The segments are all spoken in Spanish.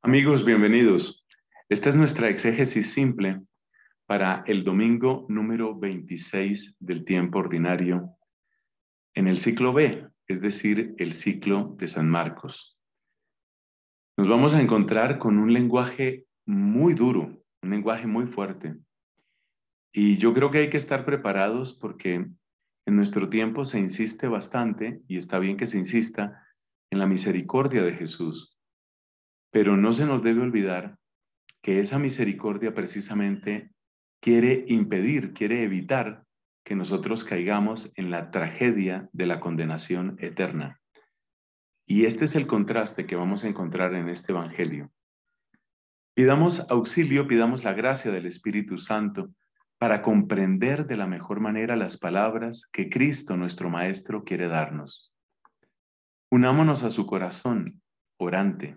Amigos, bienvenidos. Esta es nuestra exégesis simple para el domingo número 26 del tiempo ordinario en el ciclo B, es decir, el ciclo de San Marcos. Nos vamos a encontrar con un lenguaje muy duro, un lenguaje muy fuerte. Y yo creo que hay que estar preparados porque en nuestro tiempo se insiste bastante, y está bien que se insista, en la misericordia de Jesús, pero no se nos debe olvidar que esa misericordia precisamente quiere impedir, quiere evitar que nosotros caigamos en la tragedia de la condenación eterna. Y este es el contraste que vamos a encontrar en este Evangelio. Pidamos auxilio, pidamos la gracia del Espíritu Santo para comprender de la mejor manera las palabras que Cristo nuestro Maestro quiere darnos. Unámonos a su corazón orante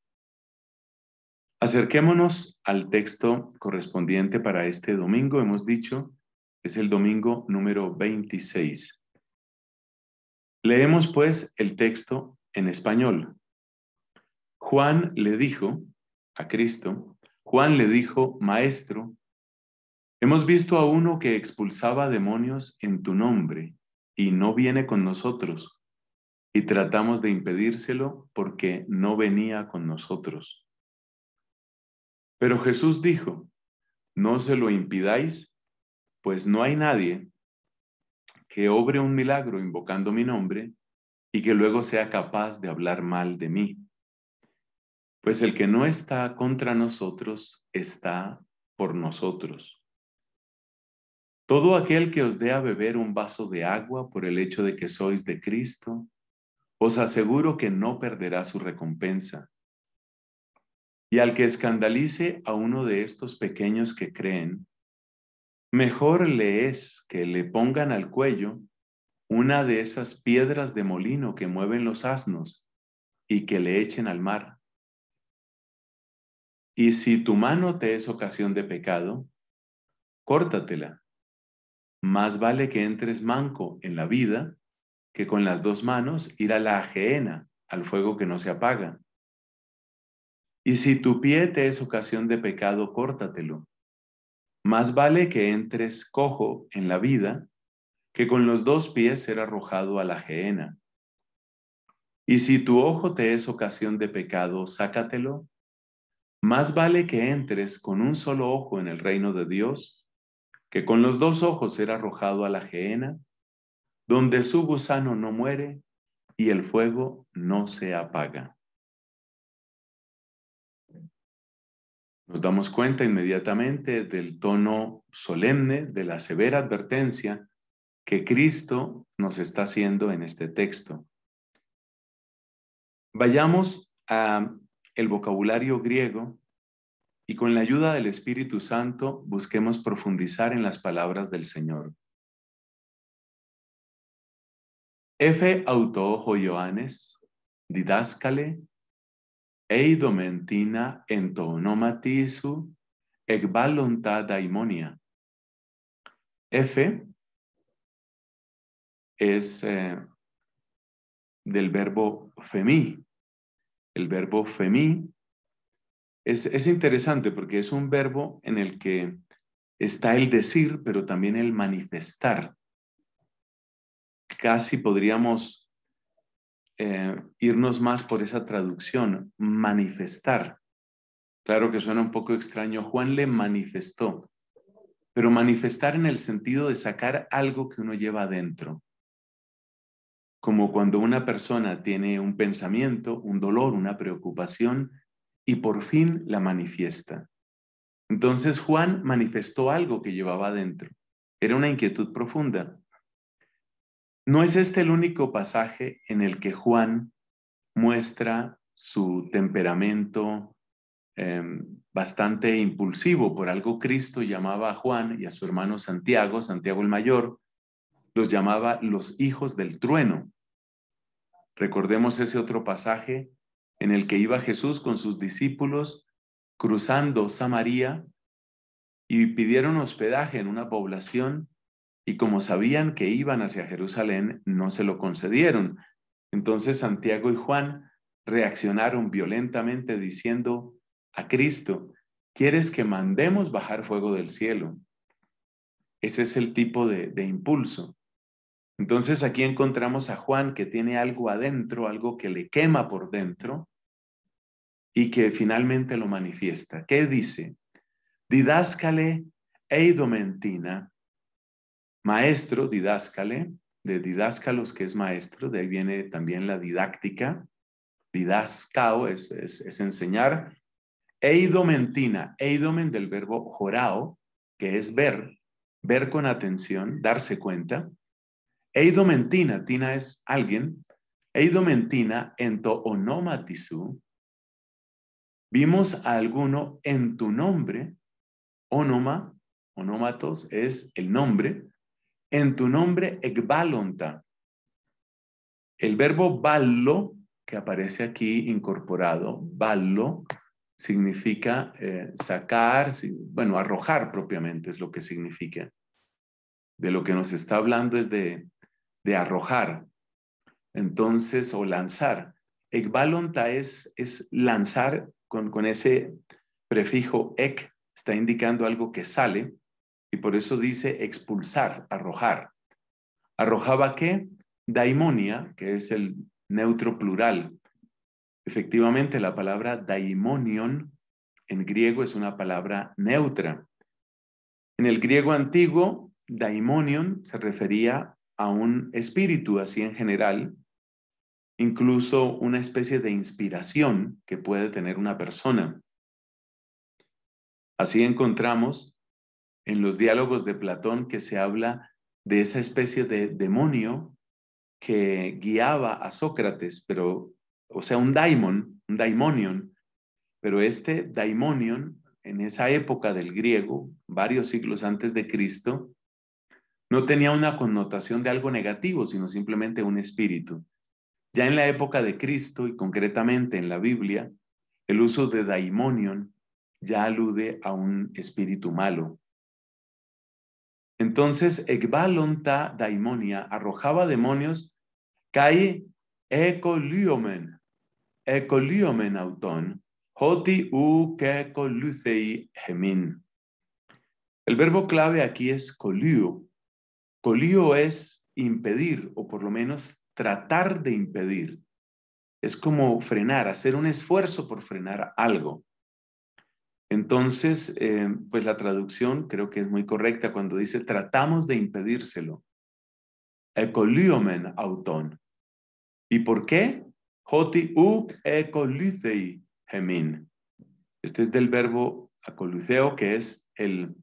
Acerquémonos al texto correspondiente para este domingo. Hemos dicho, es el domingo número 26. Leemos pues el texto en español. Juan le dijo a Cristo, Juan le dijo, Maestro, hemos visto a uno que expulsaba demonios en tu nombre y no viene con nosotros. Y tratamos de impedírselo porque no venía con nosotros. Pero Jesús dijo, no se lo impidáis, pues no hay nadie que obre un milagro invocando mi nombre y que luego sea capaz de hablar mal de mí. Pues el que no está contra nosotros está por nosotros. Todo aquel que os dé a beber un vaso de agua por el hecho de que sois de Cristo, os aseguro que no perderá su recompensa. Y al que escandalice a uno de estos pequeños que creen, mejor le es que le pongan al cuello una de esas piedras de molino que mueven los asnos y que le echen al mar. Y si tu mano te es ocasión de pecado, córtatela. Más vale que entres manco en la vida que con las dos manos ir a la ajena, al fuego que no se apaga. Y si tu pie te es ocasión de pecado, córtatelo. Más vale que entres cojo en la vida que con los dos pies ser arrojado a la geena. Y si tu ojo te es ocasión de pecado, sácatelo. Más vale que entres con un solo ojo en el reino de Dios que con los dos ojos ser arrojado a la geena, donde su gusano no muere y el fuego no se apaga. Nos damos cuenta inmediatamente del tono solemne, de la severa advertencia que Cristo nos está haciendo en este texto. Vayamos a el vocabulario griego y con la ayuda del Espíritu Santo busquemos profundizar en las palabras del Señor. F auto Ioannes, didáscale, eidomentina entonomatisu ec daimonia. F es eh, del verbo femi. El verbo femi es, es interesante porque es un verbo en el que está el decir, pero también el manifestar. Casi podríamos eh, irnos más por esa traducción, manifestar. Claro que suena un poco extraño, Juan le manifestó, pero manifestar en el sentido de sacar algo que uno lleva adentro. Como cuando una persona tiene un pensamiento, un dolor, una preocupación y por fin la manifiesta. Entonces Juan manifestó algo que llevaba adentro. Era una inquietud profunda, no es este el único pasaje en el que Juan muestra su temperamento em, bastante impulsivo. Por algo Cristo llamaba a Juan y a su hermano Santiago, Santiago el Mayor, los llamaba los hijos del trueno. Recordemos ese otro pasaje en el que iba Jesús con sus discípulos cruzando Samaria y pidieron hospedaje en una población y como sabían que iban hacia Jerusalén, no se lo concedieron. Entonces Santiago y Juan reaccionaron violentamente diciendo a Cristo, ¿quieres que mandemos bajar fuego del cielo? Ese es el tipo de, impulso. Entonces aquí encontramos a Juan que tiene algo adentro, algo que le quema por dentro y que finalmente lo manifiesta. ¿Qué dice? Didáscale eidomentina Maestro, didáscale, de didáscalos, que es maestro, de ahí viene también la didáctica. didáscao es, enseñar. Eidomentina, eidomen del verbo jorao, que es ver, ver con atención, darse cuenta. Eidomentina, tina es alguien. Eidomentina to onomatisu. Vimos a alguno en tu nombre. Onoma, onomatos es el nombre en tu nombre ekbalonta. El verbo ballo, que aparece aquí incorporado, ballo, significa eh, sacar, bueno, arrojar propiamente es lo que significa. De lo que nos está hablando es de, arrojar, entonces, o lanzar. Ekbalonta es, es lanzar con, con ese prefijo ek, está indicando algo que sale, y por eso dice expulsar, arrojar. ¿Arrojaba qué? Daimonia, que es el neutro plural. Efectivamente, la palabra daimonion en griego es una palabra neutra. En el griego antiguo, daimonion se refería a un espíritu así en general, incluso una especie de inspiración que puede tener una persona. Así encontramos en los diálogos de Platón que se habla de esa especie de demonio que guiaba a Sócrates, pero, o sea, un daimon, un daimonion, pero este daimonion, en esa época del griego, varios siglos antes de Cristo, no tenía una connotación de algo negativo, sino simplemente un espíritu. Ya en la época de Cristo y concretamente en la Biblia, el uso de daimonion ya alude a un espíritu malo, entonces, ekbalonta daimonia, arrojaba demonios, kai ekoliomen, ekoliomen auton, hoti u gemin. El verbo clave aquí es colío. Colío es impedir, o por lo menos tratar de impedir. Es como frenar, hacer un esfuerzo por frenar algo. Entonces, eh, pues la traducción creo que es muy correcta cuando dice tratamos de impedírselo. Ecoliomen auton. ¿Y por qué? Joti uk gemin. Este es del verbo acoluceo, que es el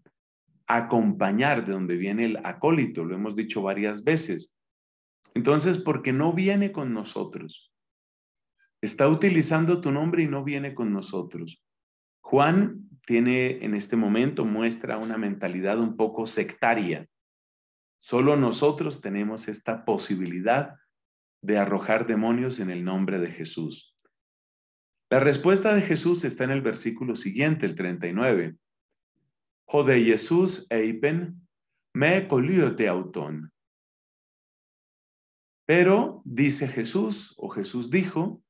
acompañar, de donde viene el acólito, lo hemos dicho varias veces. Entonces, porque no viene con nosotros. Está utilizando tu nombre y no viene con nosotros. Juan tiene en este momento, muestra una mentalidad un poco sectaria. Solo nosotros tenemos esta posibilidad de arrojar demonios en el nombre de Jesús. La respuesta de Jesús está en el versículo siguiente, el 39. de Jesús eipen me te auton. Pero dice Jesús, o Jesús dijo,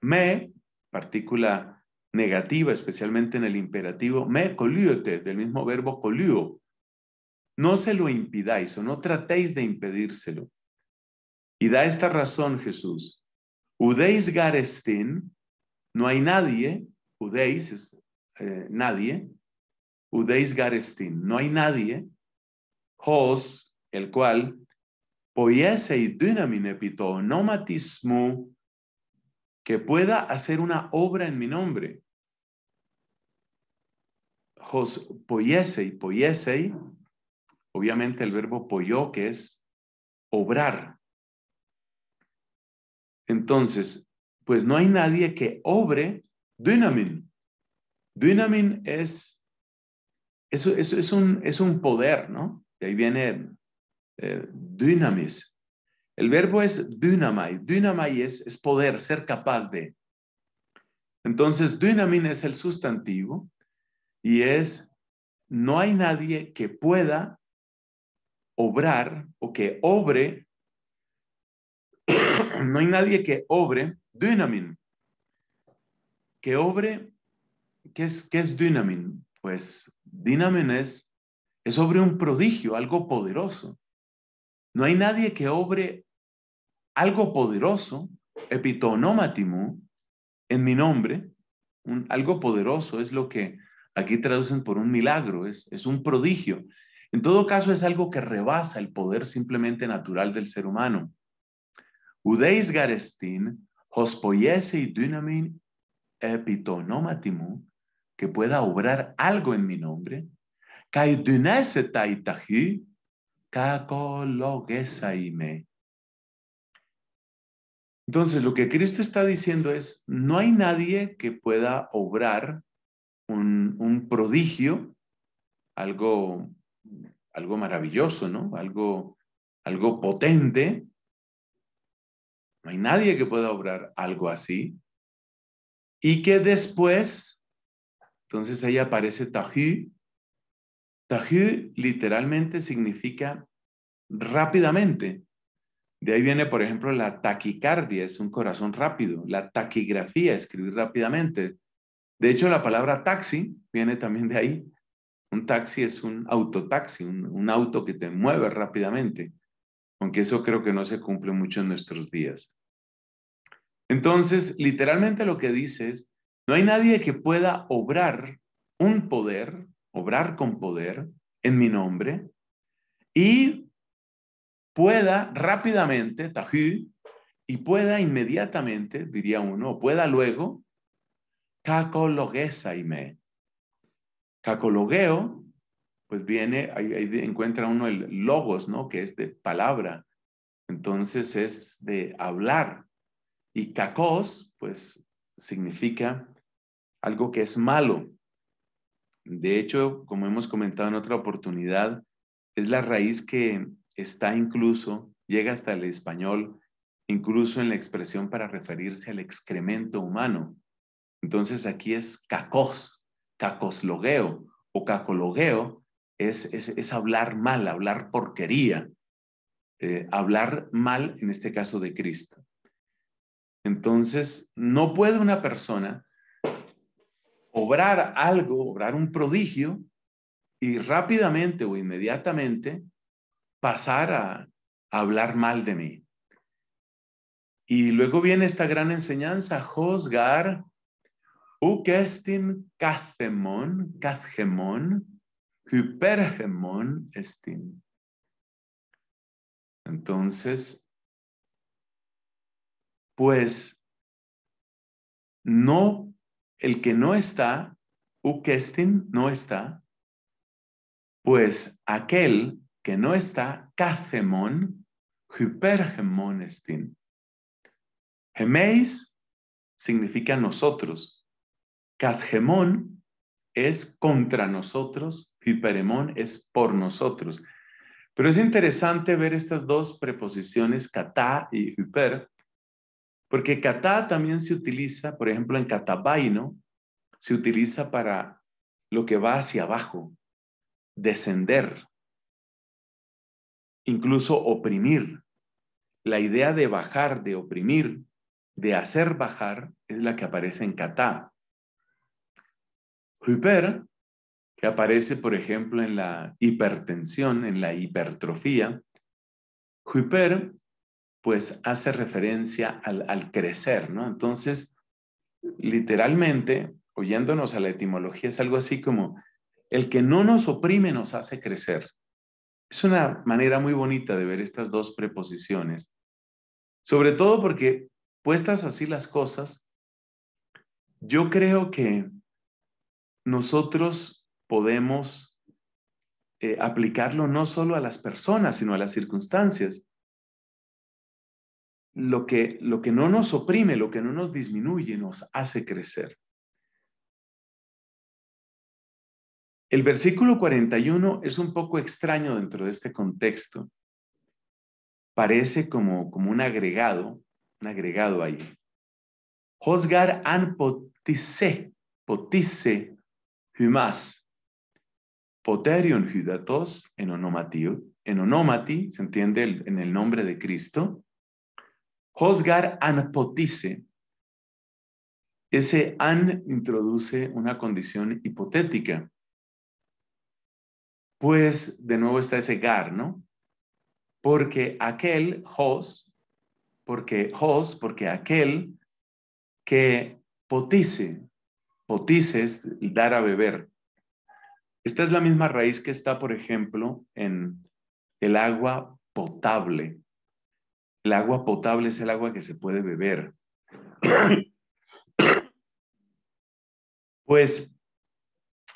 me, partícula negativa, especialmente en el imperativo me coliote, del mismo verbo colio. No se lo impidáis o no tratéis de impedírselo. Y da esta razón Jesús. Udeis garestin, no hay nadie, udeis es eh, nadie, udeis garestin, no hay nadie, hos, el cual, y dynamin epito nomatismu, que pueda hacer una obra en mi nombre y poiesei. y obviamente el verbo pollo que es obrar. Entonces, pues no hay nadie que obre dynamin. Dynamin es, es, es, un, es un poder, ¿no? De ahí viene eh, dynamis. El verbo es dynamai. Dynamai es, es poder, ser capaz de. Entonces, dynamin es el sustantivo y es, no hay nadie que pueda obrar o que obre, no hay nadie que obre, dynamin, que obre, ¿qué es, qué es dynamin? Pues dynamin es, es sobre un prodigio, algo poderoso. No hay nadie que obre algo poderoso, epitonómatimu, en mi nombre, algo poderoso es lo que Aquí traducen por un milagro, es, un prodigio. En todo caso, es algo que rebasa el poder simplemente natural del ser humano. Udeis garestin, hospoiese dynamin epitonomatimu, que pueda obrar algo en mi nombre, kai dynese taitahi, Entonces, lo que Cristo está diciendo es, no hay nadie que pueda obrar un, prodigio, algo, algo maravilloso, ¿no? Algo, algo potente. No hay nadie que pueda obrar algo así. Y que después, entonces ahí aparece Tají. Tají literalmente significa rápidamente. De ahí viene, por ejemplo, la taquicardia, es un corazón rápido. La taquigrafía, escribir rápidamente. De hecho, la palabra taxi viene también de ahí. Un taxi es un autotaxi, un, un auto que te mueve rápidamente, aunque eso creo que no se cumple mucho en nuestros días. Entonces, literalmente lo que dice es, no hay nadie que pueda obrar un poder, obrar con poder en mi nombre y pueda rápidamente, y pueda inmediatamente, diría uno, o pueda luego me Cacologueo, pues viene, ahí, encuentra uno el logos, ¿no? Que es de palabra. Entonces es de hablar. Y cacos, pues significa algo que es malo. De hecho, como hemos comentado en otra oportunidad, es la raíz que está incluso, llega hasta el español, incluso en la expresión para referirse al excremento humano. Entonces aquí es cacos, cacoslogueo o cacologueo es, es, es hablar mal, hablar porquería, eh, hablar mal en este caso de Cristo. Entonces, no puede una persona obrar algo, obrar un prodigio y rápidamente o inmediatamente pasar a, hablar mal de mí. Y luego viene esta gran enseñanza, juzgar Ουκ εστιν καθεμόν, καθχεμόν, estin. Entonces, pues, no, el que no está, ukestin no está, pues aquel que no está, kathemon, hypergemón estin. Gemeis significa nosotros. Cadgemón es contra nosotros, hiperemón es por nosotros. Pero es interesante ver estas dos preposiciones, kata y hiper, porque katá también se utiliza, por ejemplo, en katabaino, se utiliza para lo que va hacia abajo, descender, incluso oprimir. La idea de bajar, de oprimir, de hacer bajar, es la que aparece en katá. Hyper, que aparece, por ejemplo, en la hipertensión, en la hipertrofía. Hyper, pues hace referencia al crecer, ¿no? Entonces, literalmente, oyéndonos a la etimología, es algo así como, el que no nos oprime nos hace crecer. Es una manera muy bonita de ver estas dos preposiciones, sobre todo porque puestas así las cosas, yo creo que nosotros podemos eh, aplicarlo no solo a las personas, sino a las circunstancias. Lo que, no nos oprime, lo que no nos disminuye, nos hace crecer. El versículo 41 es un poco extraño dentro de este contexto. Parece como, como un agregado, un agregado ahí. Josgar an potise, potise, humás. Poterion judatos en onomatio, onomati, se entiende en el nombre de Cristo. Hosgar anapotise. Ese an introduce una condición hipotética. Pues de nuevo está ese gar, ¿no? Porque aquel hos, porque hos, porque aquel que potice, Potices dar a beber. Esta es la misma raíz que está, por ejemplo, en el agua potable. El agua potable es el agua que se puede beber. Pues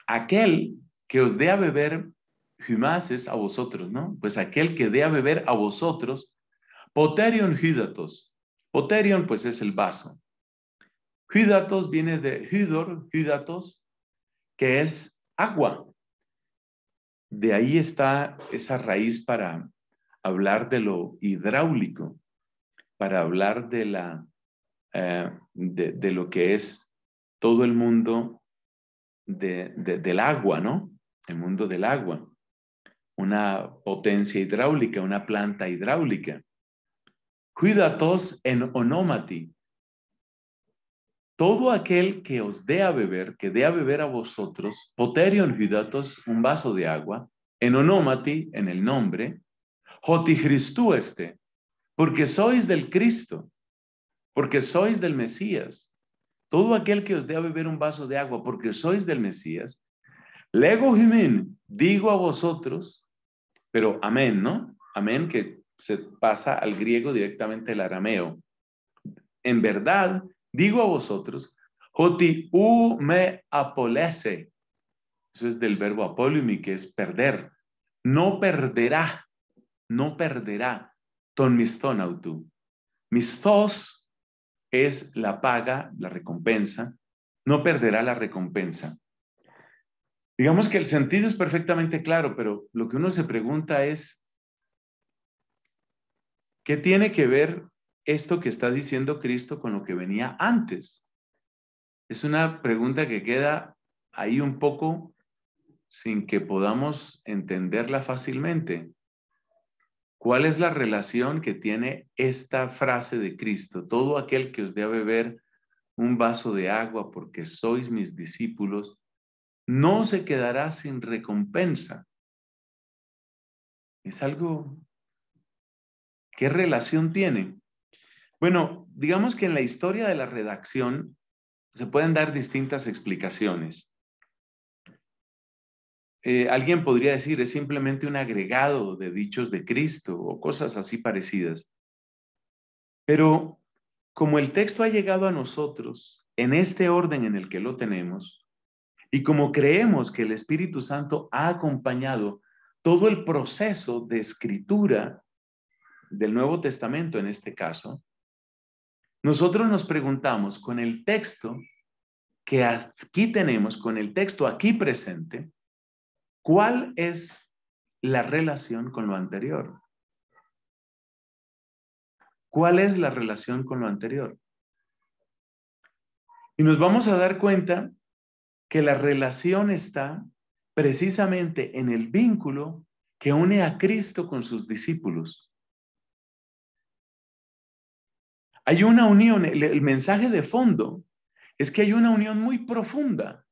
aquel que os dé a beber es a vosotros, ¿no? Pues aquel que dé a beber a vosotros, poterion hydatos. Poterion, pues es el vaso. Hydatos viene de Hydor, Hydatos, que es agua. De ahí está esa raíz para hablar de lo hidráulico, para hablar de, la, eh, de, lo que es todo el mundo del agua, ¿no? El mundo del agua. Una potencia hidráulica, una planta hidráulica. Hydatos en onomati todo aquel que os dé a beber, que dé a beber a vosotros, poterion judatos, un vaso de agua, en onomati, en el nombre, Christu este, porque sois del Cristo, porque sois del Mesías. Todo aquel que os dé a beber un vaso de agua, porque sois del Mesías, lego jimin, digo a vosotros, pero amén, ¿no? Amén que se pasa al griego directamente el arameo. En verdad, digo a vosotros, joti u me apolese. Eso es del verbo apolumi, que es perder. No perderá, no perderá ton miston autu. Mistos es la paga, la recompensa. No perderá la recompensa. Digamos que el sentido es perfectamente claro, pero lo que uno se pregunta es, ¿qué tiene que ver esto que está diciendo Cristo con lo que venía antes? Es una pregunta que queda ahí un poco sin que podamos entenderla fácilmente. ¿Cuál es la relación que tiene esta frase de Cristo? Todo aquel que os dé a beber un vaso de agua porque sois mis discípulos, no se quedará sin recompensa. Es algo, ¿qué relación tiene? Bueno, digamos que en la historia de la redacción se pueden dar distintas explicaciones. Eh, alguien podría decir, es simplemente un agregado de dichos de Cristo o cosas así parecidas. Pero como el texto ha llegado a nosotros en este orden en el que lo tenemos, y como creemos que el Espíritu Santo ha acompañado todo el proceso de escritura del Nuevo Testamento en este caso, nosotros nos preguntamos con el texto que aquí tenemos, con el texto aquí presente, ¿cuál es la relación con lo anterior? ¿Cuál es la relación con lo anterior? Y nos vamos a dar cuenta que la relación está precisamente en el vínculo que une a Cristo con sus discípulos. Hay una unión, el, mensaje de fondo es que hay una unión muy profunda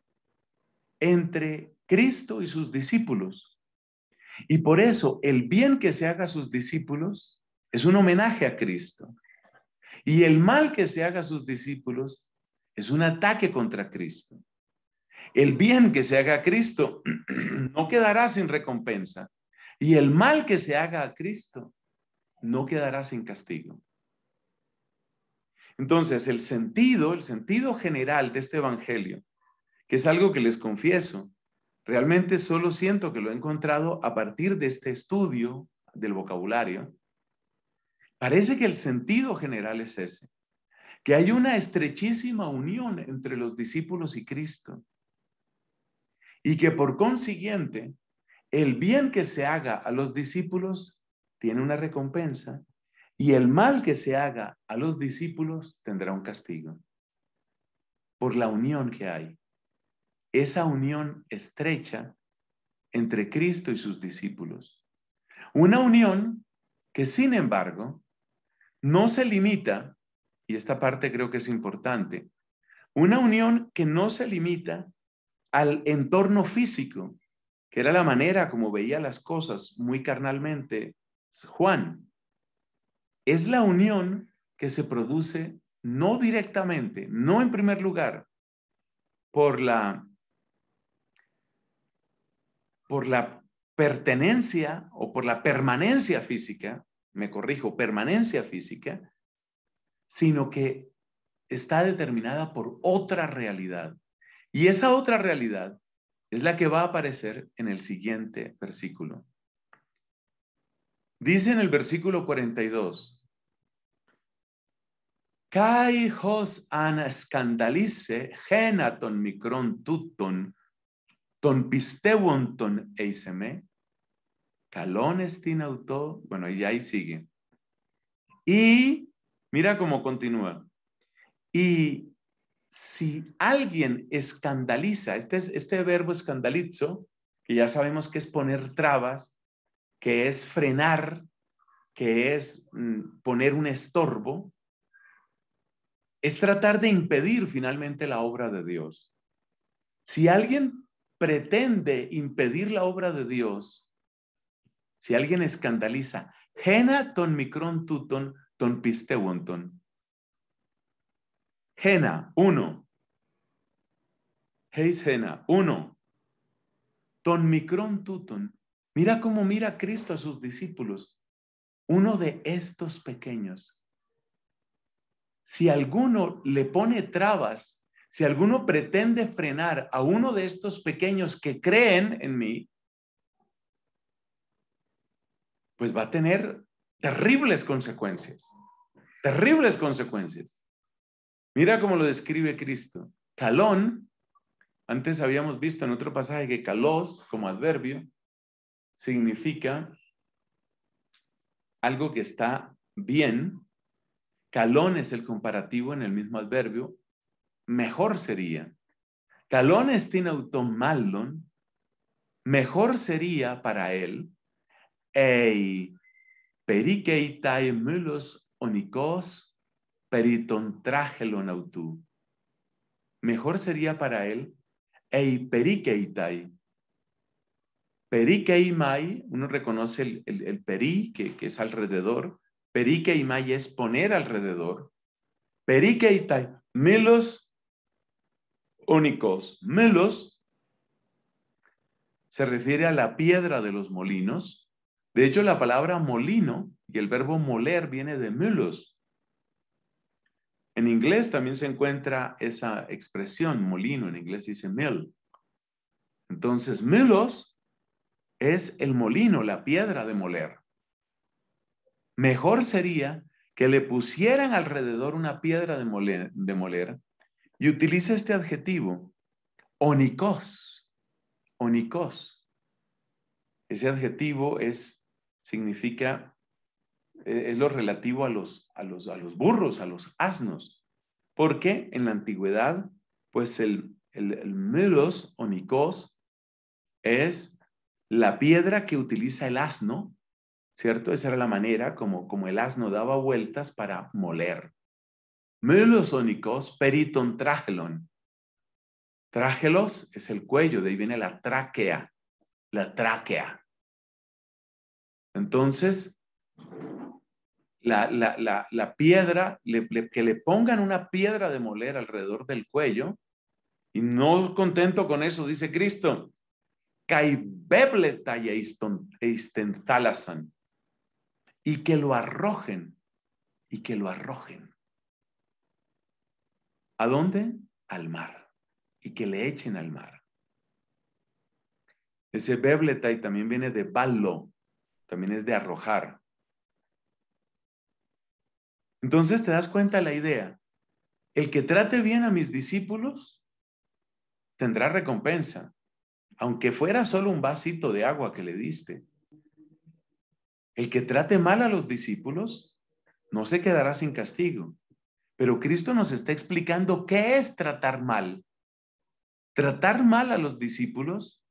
entre Cristo y sus discípulos. Y por eso el bien que se haga a sus discípulos es un homenaje a Cristo. Y el mal que se haga a sus discípulos es un ataque contra Cristo. El bien que se haga a Cristo no quedará sin recompensa. Y el mal que se haga a Cristo no quedará sin castigo. Entonces, el sentido, el sentido general de este Evangelio, que es algo que les confieso, realmente solo siento que lo he encontrado a partir de este estudio del vocabulario, parece que el sentido general es ese, que hay una estrechísima unión entre los discípulos y Cristo, y que por consiguiente, el bien que se haga a los discípulos tiene una recompensa y el mal que se haga a los discípulos tendrá un castigo por la unión que hay. Esa unión estrecha entre Cristo y sus discípulos. Una unión que, sin embargo, no se limita, y esta parte creo que es importante, una unión que no se limita al entorno físico, que era la manera como veía las cosas muy carnalmente Juan, es la unión que se produce no directamente, no en primer lugar, por la, por la pertenencia o por la permanencia física, me corrijo, permanencia física, sino que está determinada por otra realidad. Y esa otra realidad es la que va a aparecer en el siguiente versículo. Dice en el versículo 42, Kai hos an escandalice genaton micron tuton ton pistewonton eiseme kalon estin auto, bueno, y ahí sigue. Y mira cómo continúa. Y si alguien escandaliza, este, es, este verbo escandalizo, que ya sabemos que es poner trabas, que es frenar, que es mm, poner un estorbo, es tratar de impedir finalmente la obra de Dios. Si alguien pretende impedir la obra de Dios, si alguien escandaliza, Jena ton micron tuton ton pistewonton. Jena, uno. Heis Jena, uno. Ton micron tuton Mira cómo mira Cristo a sus discípulos. Uno de estos pequeños. Si alguno le pone trabas, si alguno pretende frenar a uno de estos pequeños que creen en mí, pues va a tener terribles consecuencias. Terribles consecuencias. Mira cómo lo describe Cristo. Calón, antes habíamos visto en otro pasaje que calos como adverbio, significa algo que está bien. Calón es el comparativo en el mismo adverbio. Mejor sería. Calón es Mejor sería para él. Ei perikeitai mulos onicos periton Mejor sería para él. Ei perikeitai Perikeimai, e mai, uno reconoce el, el, peri, que, es alrededor. Perikeimai e mai es poner alrededor. Perikeitai, e melos únicos. Melos se refiere a la piedra de los molinos. De hecho, la palabra molino y el verbo moler viene de melos. En inglés también se encuentra esa expresión, molino. En inglés dice mill. Entonces, melos es el molino, la piedra de moler. Mejor sería que le pusieran alrededor una piedra de moler, y utilice este adjetivo, onicos onicos Ese adjetivo es, significa, e, es lo relativo a los, a los, a los burros, a los asnos, porque en la antigüedad, pues el, el, el onikos, es la piedra que utiliza el asno, ¿cierto? Esa era la manera como, como el asno daba vueltas para moler. Melosónicos periton tragelon. Trágelos es el cuello, de ahí viene la tráquea, la tráquea. Entonces, la, la, piedra, que le pongan una piedra de moler alrededor del cuello, y no contento con eso, dice Cristo, y que lo arrojen, y que lo arrojen. ¿A dónde? Al mar, y que le echen al mar. Ese bebletai también viene de ballo, también es de arrojar. Entonces te das cuenta la idea. El que trate bien a mis discípulos tendrá recompensa aunque fuera solo un vasito de agua que le diste. El que trate mal a los discípulos no se quedará sin castigo. Pero Cristo nos está explicando qué es tratar mal. Tratar mal a los discípulos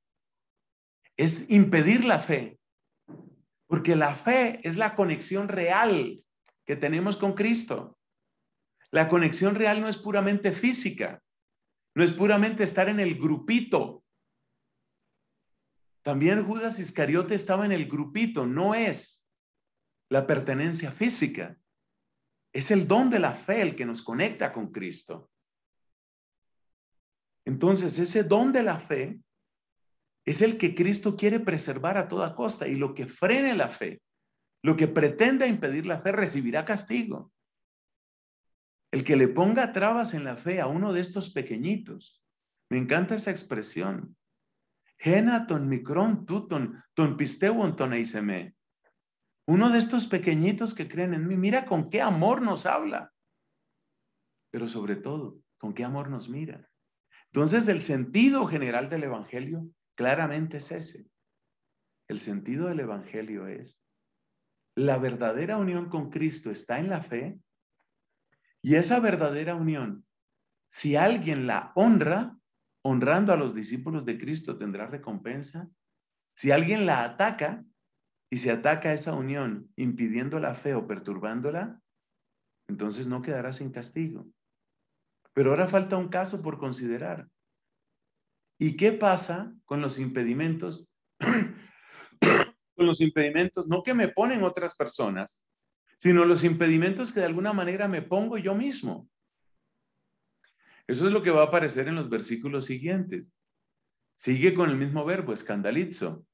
es impedir la fe, porque la fe es la conexión real que tenemos con Cristo. La conexión real no es puramente física, no es puramente estar en el grupito también Judas Iscariote estaba en el grupito, no es la pertenencia física, es el don de la fe el que nos conecta con Cristo. Entonces, ese don de la fe es el que Cristo quiere preservar a toda costa y lo que frene la fe, lo que pretenda impedir la fe, recibirá castigo. El que le ponga trabas en la fe a uno de estos pequeñitos. Me encanta esa expresión ton tuton, ton pisteuon ton eiseme. Uno de estos pequeñitos que creen en mí, mira con qué amor nos habla. Pero sobre todo, con qué amor nos mira. Entonces, el sentido general del Evangelio claramente es ese. El sentido del Evangelio es, la verdadera unión con Cristo está en la fe y esa verdadera unión, si alguien la honra, honrando a los discípulos de Cristo tendrá recompensa? Si alguien la ataca y se ataca esa unión impidiendo la fe o perturbándola, entonces no quedará sin castigo. Pero ahora falta un caso por considerar. ¿Y qué pasa con los impedimentos? con los impedimentos, no que me ponen otras personas, sino los impedimentos que de alguna manera me pongo yo mismo. Eso es lo que va a aparecer en los versículos siguientes. Sigue con el mismo verbo, escandalizo.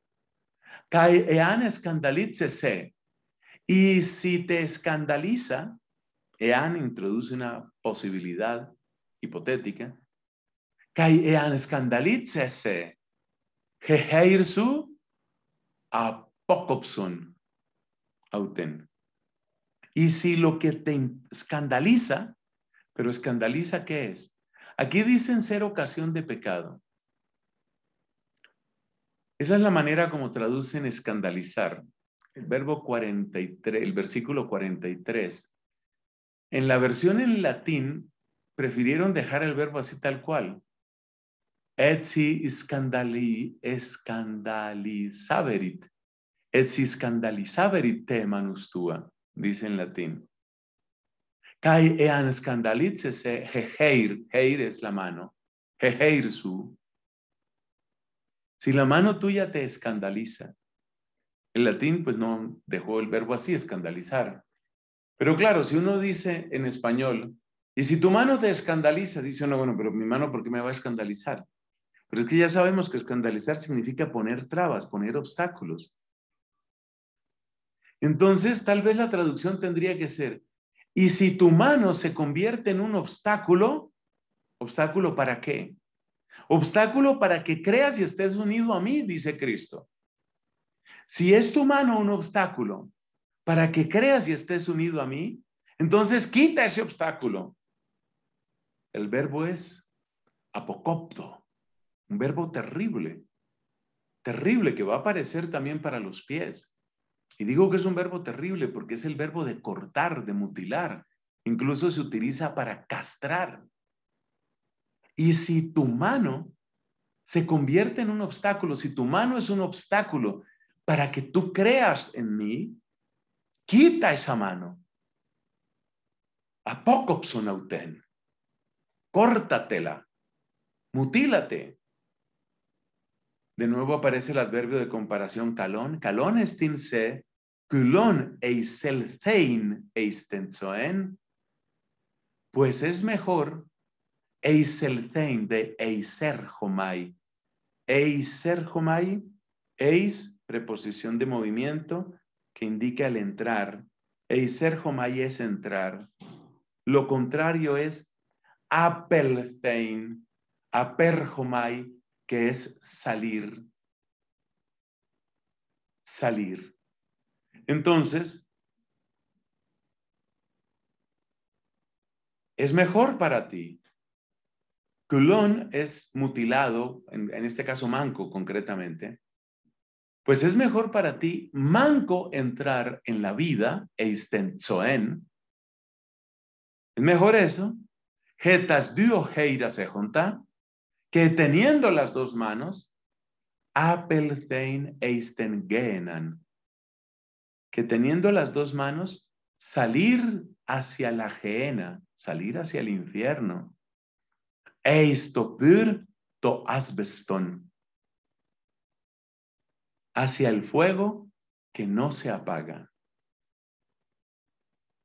Ean Y si te escandaliza, Ean introduce una posibilidad hipotética. Ean auten. Y si lo que te escandaliza, pero escandaliza, ¿qué es? Aquí dicen ser ocasión de pecado. Esa es la manera como traducen escandalizar. El verbo 43, el versículo 43. En la versión en latín prefirieron dejar el verbo así tal cual. Et si scandali, scandalizaverit. Et si scandalizaverit te manustua. dice en latín. Kai ean jejeir, jeir es la mano, jejeir su. Si la mano tuya te escandaliza, En latín pues no dejó el verbo así, escandalizar. Pero claro, si uno dice en español, y si tu mano te escandaliza, dice uno, bueno, pero mi mano, ¿por qué me va a escandalizar? Pero es que ya sabemos que escandalizar significa poner trabas, poner obstáculos. Entonces, tal vez la traducción tendría que ser, y si tu mano se convierte en un obstáculo, ¿obstáculo para qué? Obstáculo para que creas y estés unido a mí, dice Cristo. Si es tu mano un obstáculo para que creas y estés unido a mí, entonces quita ese obstáculo. El verbo es apocopto, un verbo terrible, terrible que va a aparecer también para los pies. Y digo que es un verbo terrible porque es el verbo de cortar, de mutilar. Incluso se utiliza para castrar. Y si tu mano se convierte en un obstáculo, si tu mano es un obstáculo para que tú creas en mí, quita esa mano. Apocopsonauten. Córtatela. Mutílate de nuevo aparece el adverbio de comparación calón. Calón estinse, culón eiselthein eistenzoen. Pues es mejor eiselthein de eiserjomai. Eiserjomai, eis, preposición de movimiento que indica el entrar. Eiserjomai es entrar. Lo contrario es apelthein, aperjomai que es salir. Salir. Entonces, es mejor para ti. Culón es mutilado, en, este caso manco concretamente, pues es mejor para ti manco entrar en la vida, eistenzoen. Es mejor eso. Getas duo se junta que teniendo las dos manos, Appelthein Eistengenan, que teniendo las dos manos, salir hacia la gehenna, salir hacia el infierno. Eistopür to asbeston, hacia el fuego que no se apaga.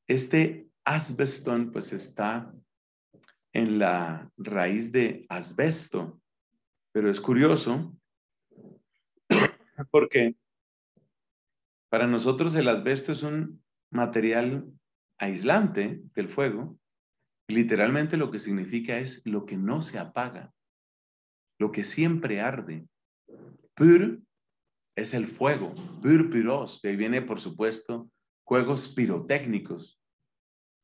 Este asbeston pues está en la raíz de asbesto. Pero es curioso porque para nosotros el asbesto es un material aislante del fuego. Literalmente lo que significa es lo que no se apaga, lo que siempre arde. Pur es el fuego, pur piros, ahí viene por supuesto juegos pirotécnicos.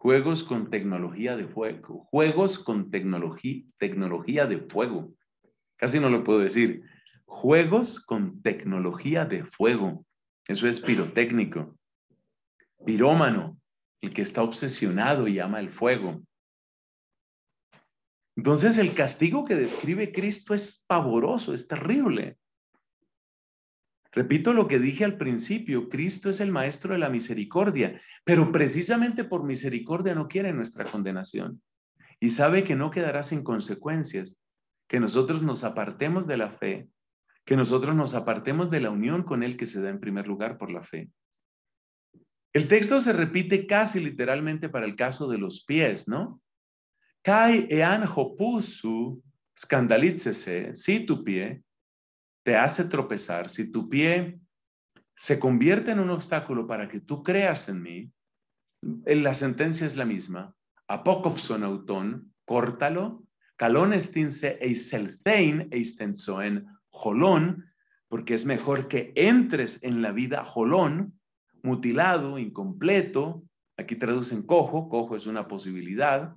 Juegos con tecnología de fuego. Juegos con tecnología, de fuego. Casi no lo puedo decir. Juegos con tecnología de fuego. Eso es pirotécnico. Pirómano, el que está obsesionado y ama el fuego. Entonces el castigo que describe Cristo es pavoroso, es terrible. Repito lo que dije al principio, Cristo es el maestro de la misericordia, pero precisamente por misericordia no quiere nuestra condenación y sabe que no quedará sin consecuencias, que nosotros nos apartemos de la fe, que nosotros nos apartemos de la unión con Él que se da en primer lugar por la fe. El texto se repite casi literalmente para el caso de los pies, ¿no? Kai ean hopusu, se si tu pie, te hace tropezar, si tu pie se convierte en un obstáculo para que tú creas en mí, eh, la sentencia es la misma. Apocopso autón, córtalo, calón estince eiseltein en jolón, porque es mejor que entres en la vida jolón, mutilado, incompleto. Aquí traducen cojo, cojo es una posibilidad.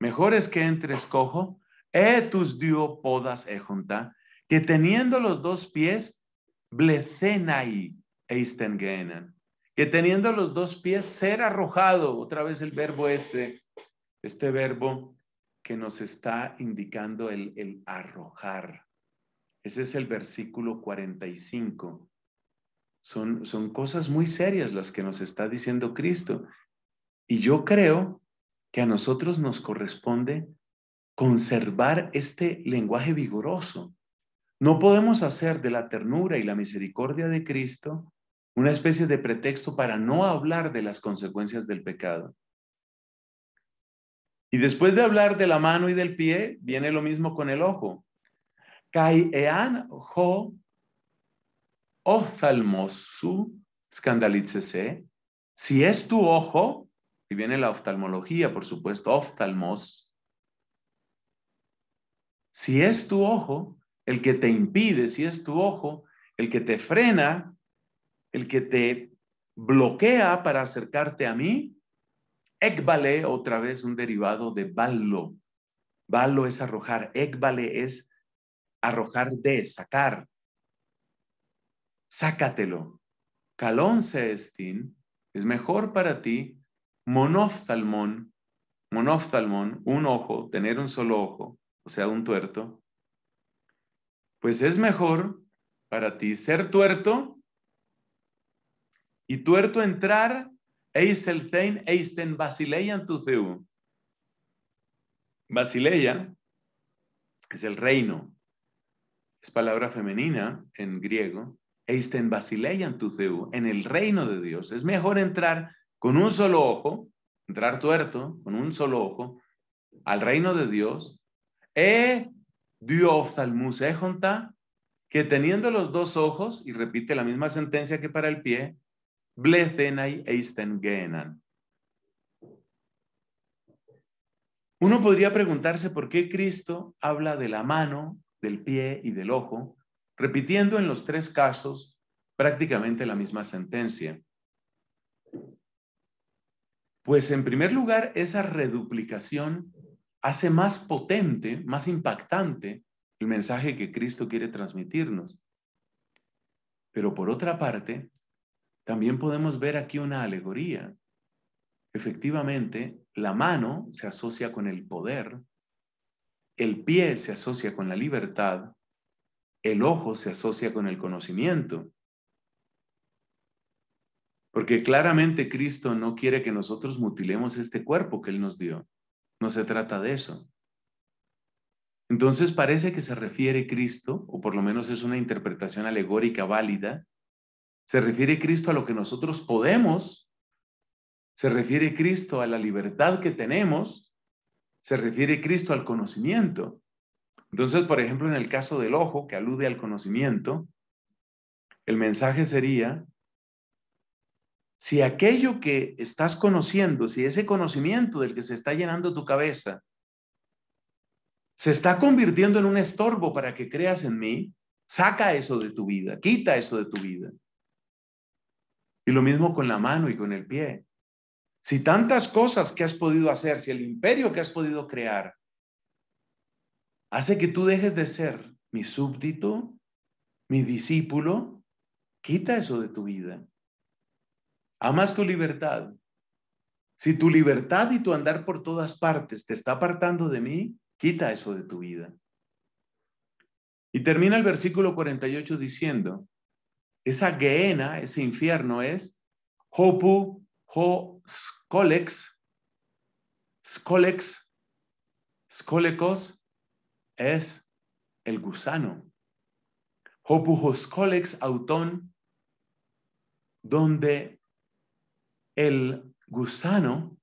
Mejor es que entres cojo tus dio podas junta que teniendo los dos pies, blecenai eistengenan, que teniendo los dos pies, ser arrojado, otra vez el verbo este, este verbo que nos está indicando el, arrojar. Ese es el versículo 45. Son, son cosas muy serias las que nos está diciendo Cristo. Y yo creo que a nosotros nos corresponde conservar este lenguaje vigoroso. No podemos hacer de la ternura y la misericordia de Cristo una especie de pretexto para no hablar de las consecuencias del pecado. Y después de hablar de la mano y del pie, viene lo mismo con el ojo. ean ho oftalmosu se Si es tu ojo, y viene la oftalmología, por supuesto, oftalmos, si es tu ojo el que te impide, si es tu ojo el que te frena, el que te bloquea para acercarte a mí, ekbale, otra vez un derivado de ballo. Ballo es arrojar, ekbale es arrojar de, sacar. Sácatelo. Calón seestin es mejor para ti, monoftalmón, monoftalmón, un ojo, tener un solo ojo, o sea, un tuerto, pues es mejor para ti ser tuerto y tuerto entrar Eisten Basileian Zeu. Basileia es el reino, es palabra femenina en griego. Eisten Basileian en el reino de Dios. Es mejor entrar con un solo ojo, entrar tuerto con un solo ojo al reino de Dios e oftalmus ejonta, que teniendo los dos ojos, y repite la misma sentencia que para el pie, eisten Uno podría preguntarse por qué Cristo habla de la mano, del pie y del ojo, repitiendo en los tres casos prácticamente la misma sentencia. Pues en primer lugar, esa reduplicación hace más potente, más impactante el mensaje que Cristo quiere transmitirnos. Pero por otra parte, también podemos ver aquí una alegoría. Efectivamente, la mano se asocia con el poder, el pie se asocia con la libertad, el ojo se asocia con el conocimiento. Porque claramente Cristo no quiere que nosotros mutilemos este cuerpo que Él nos dio. No se trata de eso. Entonces parece que se refiere Cristo, o por lo menos es una interpretación alegórica válida, se refiere Cristo a lo que nosotros podemos, se refiere Cristo a la libertad que tenemos, se refiere Cristo al conocimiento. Entonces, por ejemplo, en el caso del ojo, que alude al conocimiento, el mensaje sería, si aquello que estás conociendo, si ese conocimiento del que se está llenando tu cabeza, se está convirtiendo en un estorbo para que creas en mí, saca eso de tu vida, quita eso de tu vida. Y lo mismo con la mano y con el pie. Si tantas cosas que has podido hacer, si el imperio que has podido crear, hace que tú dejes de ser mi súbdito, mi discípulo, quita eso de tu vida. Amas tu libertad. Si tu libertad y tu andar por todas partes te está apartando de mí, quita eso de tu vida. Y termina el versículo 48 diciendo, esa geena, ese infierno es hopu ho skolex, skolex, es el gusano. Hopu ho autón donde el gusano,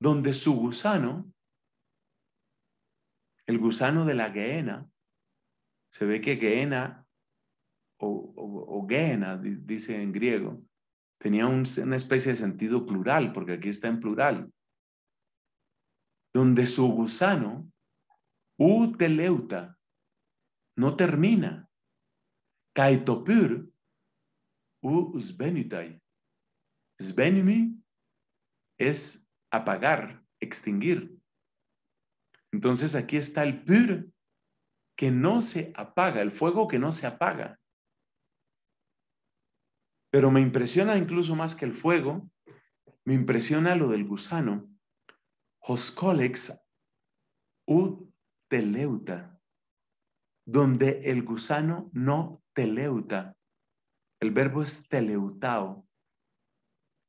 donde su gusano, el gusano de la Geena, se ve que Geena, o, o, dice en griego, tenía una especie de sentido plural, porque aquí está en plural, donde su gusano, u teleuta, no termina. Kaitopur, usbenitai. Svenimi es apagar, extinguir. Entonces aquí está el pur que no se apaga, el fuego que no se apaga. Pero me impresiona incluso más que el fuego, me impresiona lo del gusano. Hoscolex teleuta, donde el gusano no teleuta. El verbo es teleutao.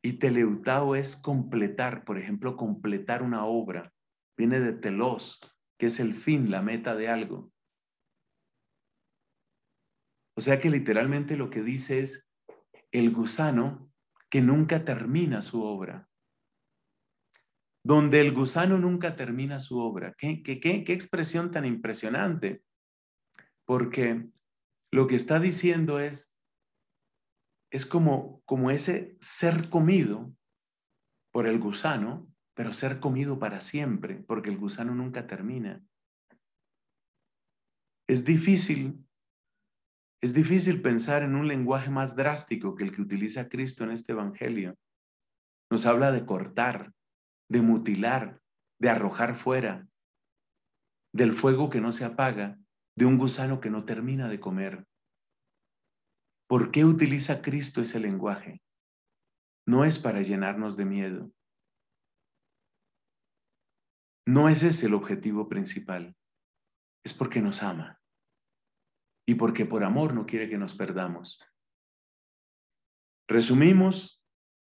Y teleutao es completar, por ejemplo, completar una obra. Viene de telos, que es el fin, la meta de algo. O sea que literalmente lo que dice es el gusano que nunca termina su obra. Donde el gusano nunca termina su obra. ¿Qué, qué expresión tan impresionante? Porque lo que está diciendo es, es como, como ese ser comido por el gusano, pero ser comido para siempre, porque el gusano nunca termina. Es difícil, es difícil pensar en un lenguaje más drástico que el que utiliza Cristo en este Evangelio. Nos habla de cortar, de mutilar, de arrojar fuera, del fuego que no se apaga, de un gusano que no termina de comer. ¿Por qué utiliza Cristo ese lenguaje? No es para llenarnos de miedo. No ese es el objetivo principal. Es porque nos ama y porque por amor no quiere que nos perdamos. Resumimos,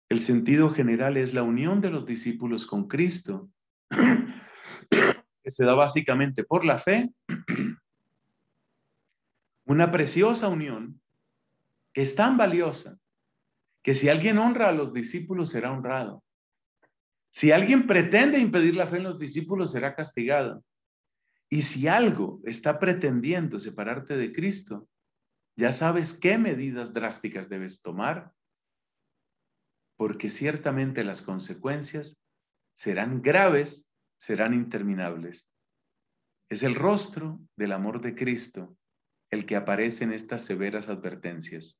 el sentido general es la unión de los discípulos con Cristo, que se da básicamente por la fe, una preciosa unión que es tan valiosa, que si alguien honra a los discípulos será honrado. Si alguien pretende impedir la fe en los discípulos será castigado. Y si algo está pretendiendo separarte de Cristo, ya sabes qué medidas drásticas debes tomar, porque ciertamente las consecuencias serán graves, serán interminables. Es el rostro del amor de Cristo el que aparece en estas severas advertencias.